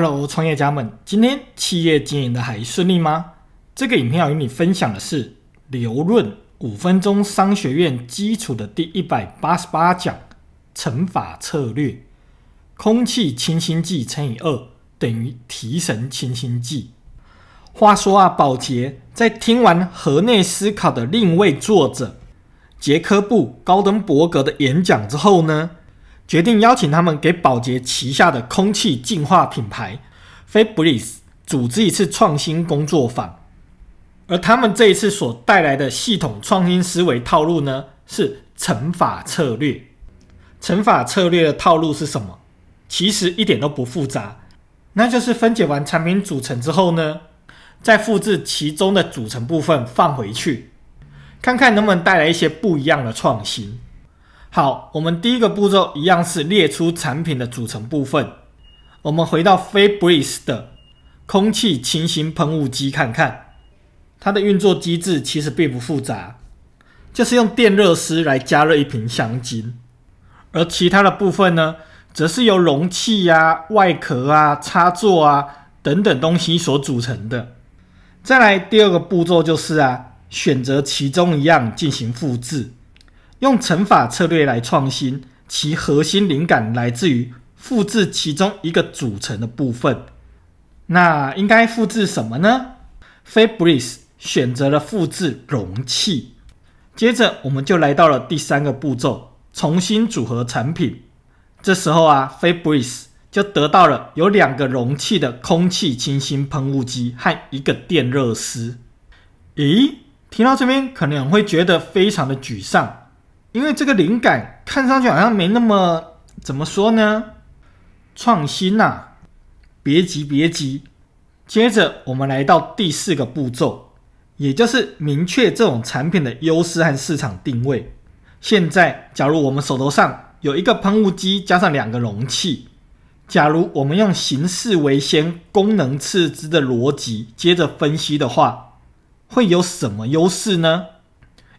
Hello，创业家们，今天企业经营的还顺利吗？这个影片要与你分享的是刘润五分钟商学院基础的第一百八十八讲：乘法策略。空气清新剂乘以二等于提神清新剂。话说啊，宝洁在听完河内思考的另一位作者杰克布高登伯格的演讲之后呢？决定邀请他们给宝洁旗下的空气净化品牌 f a b r i c e 组织一次创新工作坊，而他们这一次所带来的系统创新思维套路呢，是乘法策略。乘法策略的套路是什么？其实一点都不复杂，那就是分解完产品组成之后呢，再复制其中的组成部分放回去，看看能不能带来一些不一样的创新。好，我们第一个步骤一样是列出产品的组成部分。我们回到 f a b r e z e 的空气清新喷雾机看看，它的运作机制其实并不复杂，就是用电热丝来加热一瓶香精，而其他的部分呢，则是由容器啊、外壳啊、插座啊等等东西所组成的。再来第二个步骤就是啊，选择其中一样进行复制。用乘法策略来创新，其核心灵感来自于复制其中一个组成的部分。那应该复制什么呢？Fabrice 选择了复制容器。接着，我们就来到了第三个步骤，重新组合产品。这时候啊，Fabrice 就得到了有两个容器的空气清新喷雾机和一个电热丝。咦，听到这边可能会觉得非常的沮丧。因为这个灵感看上去好像没那么怎么说呢？创新呐！别急，别急。接着我们来到第四个步骤，也就是明确这种产品的优势和市场定位。现在，假如我们手头上有一个喷雾机加上两个容器，假如我们用形式为先、功能次之的逻辑接着分析的话，会有什么优势呢？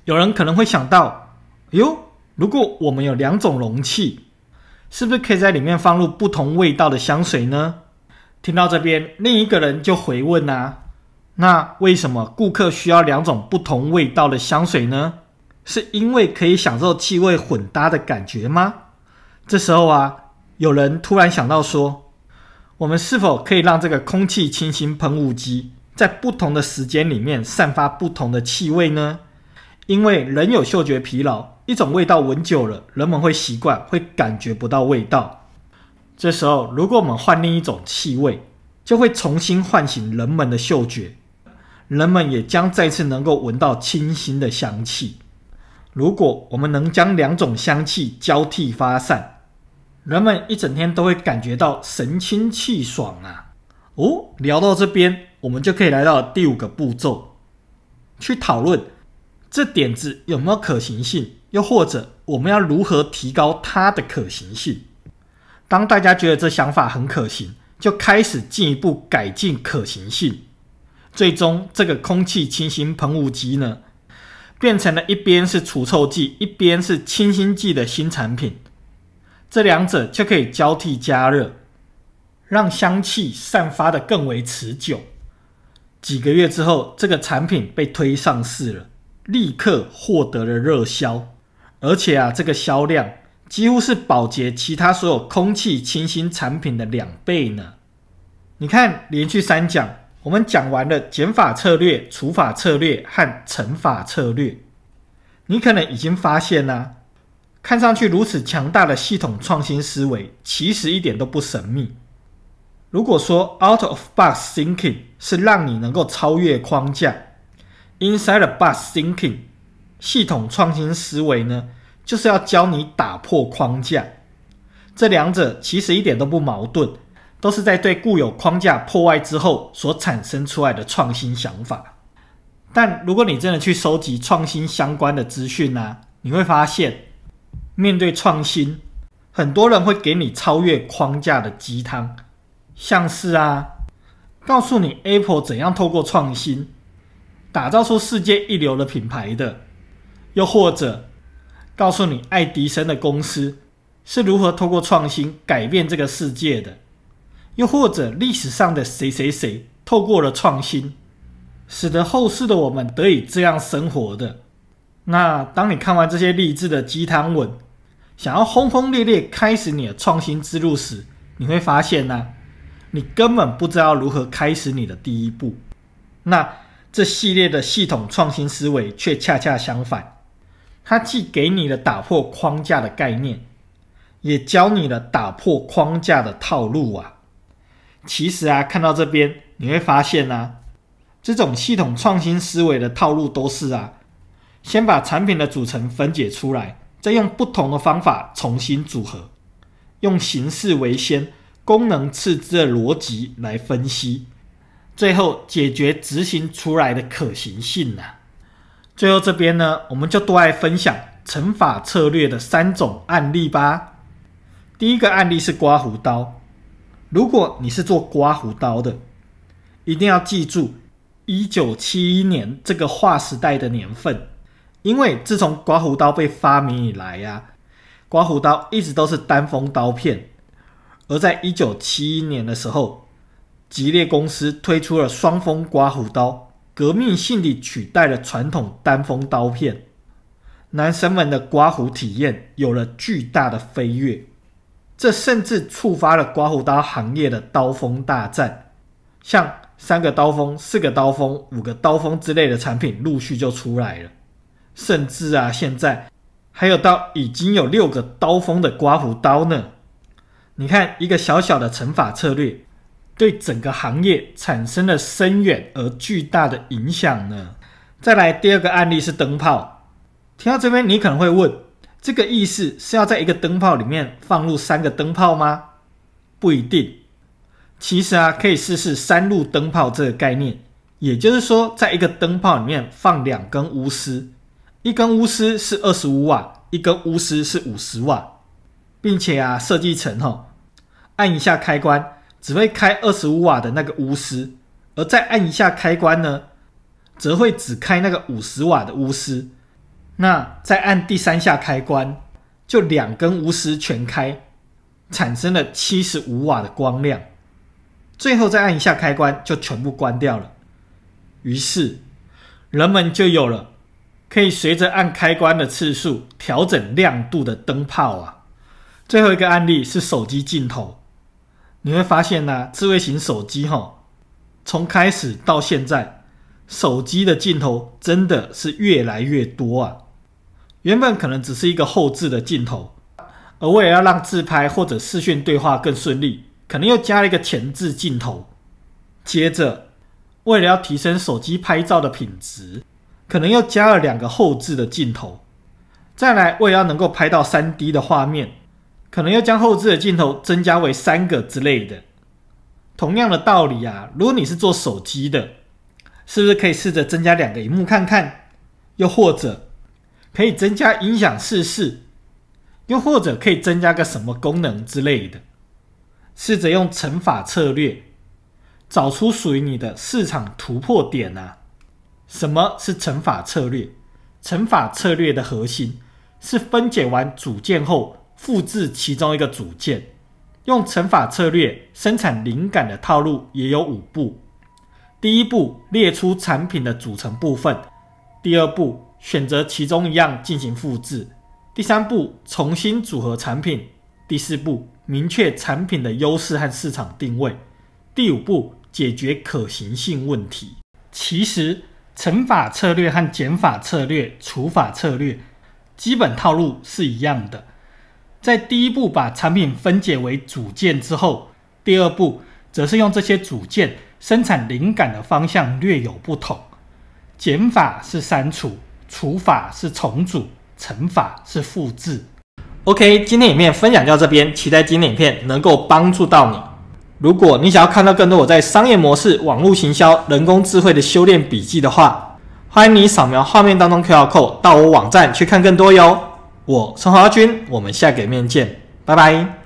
有人可能会想到。哟，如果我们有两种容器，是不是可以在里面放入不同味道的香水呢？听到这边，另一个人就回问啊，那为什么顾客需要两种不同味道的香水呢？是因为可以享受气味混搭的感觉吗？这时候啊，有人突然想到说，我们是否可以让这个空气清新喷雾机在不同的时间里面散发不同的气味呢？因为人有嗅觉疲劳。一种味道闻久了，人们会习惯，会感觉不到味道。这时候，如果我们换另一种气味，就会重新唤醒人们的嗅觉，人们也将再次能够闻到清新的香气。如果我们能将两种香气交替发散，人们一整天都会感觉到神清气爽啊！哦，聊到这边，我们就可以来到第五个步骤，去讨论这点子有没有可行性。又或者，我们要如何提高它的可行性？当大家觉得这想法很可行，就开始进一步改进可行性。最终，这个空气清新喷雾机呢，变成了一边是除臭剂，一边是清新剂的新产品。这两者就可以交替加热，让香气散发的更为持久。几个月之后，这个产品被推上市了，立刻获得了热销。而且啊，这个销量几乎是宝洁其他所有空气清新产品的两倍呢。你看，连续三讲，我们讲完了减法策略、除法策略和乘法策略，你可能已经发现啦，看上去如此强大的系统创新思维，其实一点都不神秘。如果说 out of box thinking 是让你能够超越框架，inside box thinking。系统创新思维呢，就是要教你打破框架。这两者其实一点都不矛盾，都是在对固有框架破坏之后所产生出来的创新想法。但如果你真的去收集创新相关的资讯呢，你会发现，面对创新，很多人会给你超越框架的鸡汤，像是啊，告诉你 Apple 怎样透过创新打造出世界一流的品牌的。又或者，告诉你爱迪生的公司是如何透过创新改变这个世界的；又或者，历史上的谁谁谁透过了创新，使得后世的我们得以这样生活的。那当你看完这些励志的鸡汤文，想要轰轰烈烈开始你的创新之路时，你会发现呢，你根本不知道如何开始你的第一步。那这系列的系统创新思维却恰恰相反。它既给你了打破框架的概念，也教你了打破框架的套路啊。其实啊，看到这边你会发现啊，这种系统创新思维的套路都是啊，先把产品的组成分解出来，再用不同的方法重新组合，用形式为先、功能次之的逻辑来分析，最后解决执行出来的可行性呢。最后这边呢，我们就多来分享乘法策略的三种案例吧。第一个案例是刮胡刀。如果你是做刮胡刀的，一定要记住一九七一年这个划时代的年份，因为自从刮胡刀被发明以来呀，刮胡刀一直都是单锋刀片，而在一九七一年的时候，吉列公司推出了双锋刮胡刀。革命性的取代了传统单锋刀片，男生们的刮胡体验有了巨大的飞跃。这甚至触发了刮胡刀行业的刀锋大战，像三个刀锋、四个刀锋、五个刀锋之类的产品陆续就出来了。甚至啊，现在还有到已经有六个刀锋的刮胡刀呢。你看，一个小小的乘法策略。对整个行业产生了深远而巨大的影响呢。再来第二个案例是灯泡。听到这边，你可能会问：这个意思是要在一个灯泡里面放入三个灯泡吗？不一定。其实啊，可以试试三路灯泡这个概念，也就是说，在一个灯泡里面放两根钨丝，一根钨丝是二十五瓦，一根钨丝是五十瓦，并且啊，设计成哈，按一下开关。只会开二十五瓦的那个钨丝，而再按一下开关呢，则会只开那个五十瓦的钨丝。那再按第三下开关，就两根钨丝全开，产生了七十五瓦的光亮。最后再按一下开关，就全部关掉了。于是，人们就有了可以随着按开关的次数调整亮度的灯泡啊。最后一个案例是手机镜头。你会发现呢，智慧型手机哈，从开始到现在，手机的镜头真的是越来越多啊。原本可能只是一个后置的镜头，而为了要让自拍或者视讯对话更顺利，可能又加了一个前置镜头。接着，为了要提升手机拍照的品质，可能又加了两个后置的镜头。再来，为了要能够拍到三 D 的画面。可能要将后置的镜头增加为三个之类的，同样的道理啊。如果你是做手机的，是不是可以试着增加两个荧幕看看？又或者可以增加音响试试？又或者可以增加个什么功能之类的？试着用乘法策略，找出属于你的市场突破点啊！什么是乘法策略？乘法策略的核心是分解完组件后。复制其中一个组件，用乘法策略生产灵感的套路也有五步：第一步，列出产品的组成部分；第二步，选择其中一样进行复制；第三步，重新组合产品；第四步，明确产品的优势和市场定位；第五步，解决可行性问题。其实，乘法策略和减法策略、除法策略基本套路是一样的。在第一步把产品分解为组件之后，第二步则是用这些组件生产灵感的方向略有不同。减法是删除，除法是重组，乘法是复制。OK，今天影片分享到这边，期待今天影片能够帮助到你。如果你想要看到更多我在商业模式、网络行销、人工智慧的修炼笔记的话，欢迎你扫描画面当中 QR code 到我网站去看更多哟。我陈华君，我们下个面见，拜拜。